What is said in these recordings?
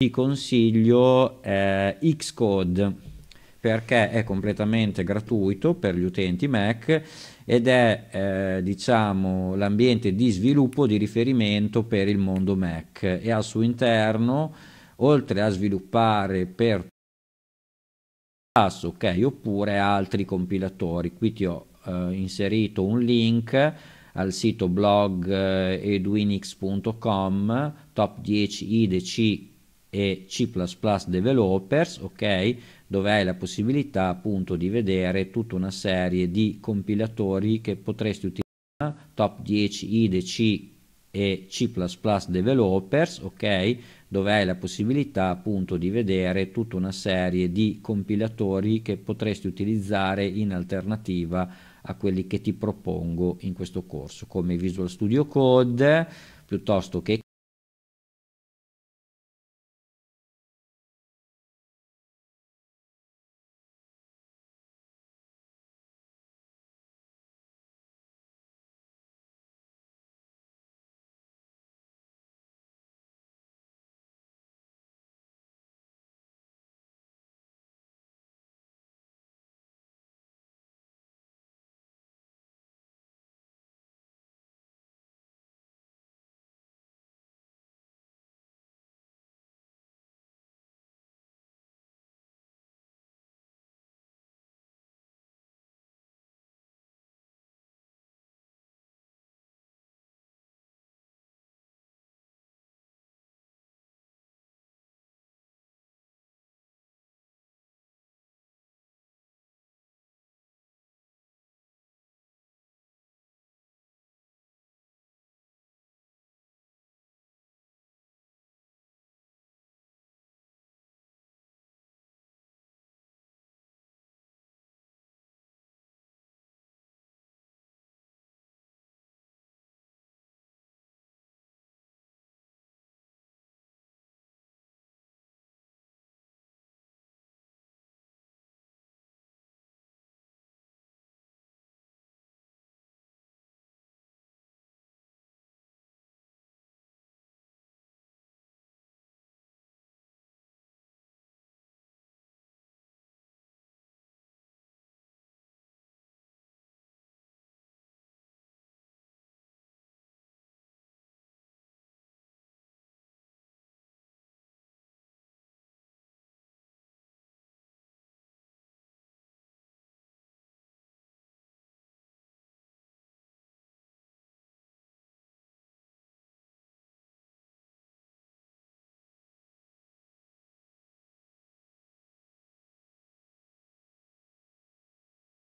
ti consiglio eh, Xcode perché è completamente gratuito per gli utenti Mac ed è eh, diciamo l'ambiente di sviluppo di riferimento per il mondo Mac e al suo interno oltre a sviluppare per passo ok oppure altri compilatori qui ti ho eh, inserito un link al sito blog eh, edwinix.com top 10 idc e C++ developers, ok? Dove hai la possibilità appunto di vedere tutta una serie di compilatori che potresti utilizzare, top 10 IDE C e C++ developers, ok? Dove hai la possibilità appunto di vedere tutta una serie di compilatori che potresti utilizzare in alternativa a quelli che ti propongo in questo corso, come Visual Studio Code, piuttosto che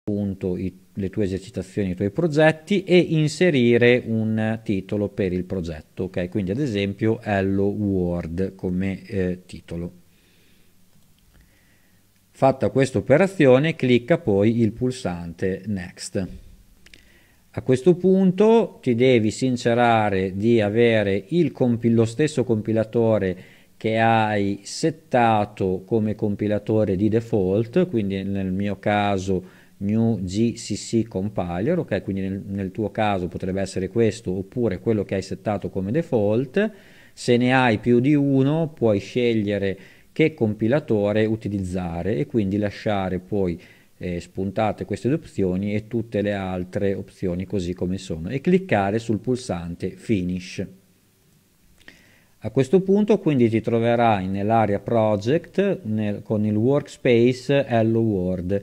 appunto i, le tue esercitazioni, i tuoi progetti e inserire un titolo per il progetto, ok? Quindi ad esempio Hello World come eh, titolo. Fatta questa operazione clicca poi il pulsante Next. A questo punto ti devi sincerare di avere compi lo stesso compilatore che hai settato come compilatore di default, quindi nel mio caso new gcc compiler ok quindi nel, nel tuo caso potrebbe essere questo oppure quello che hai settato come default se ne hai più di uno puoi scegliere che compilatore utilizzare e quindi lasciare poi eh, spuntate queste due opzioni e tutte le altre opzioni così come sono e cliccare sul pulsante finish a questo punto quindi ti troverai nell'area project nel, con il workspace hello world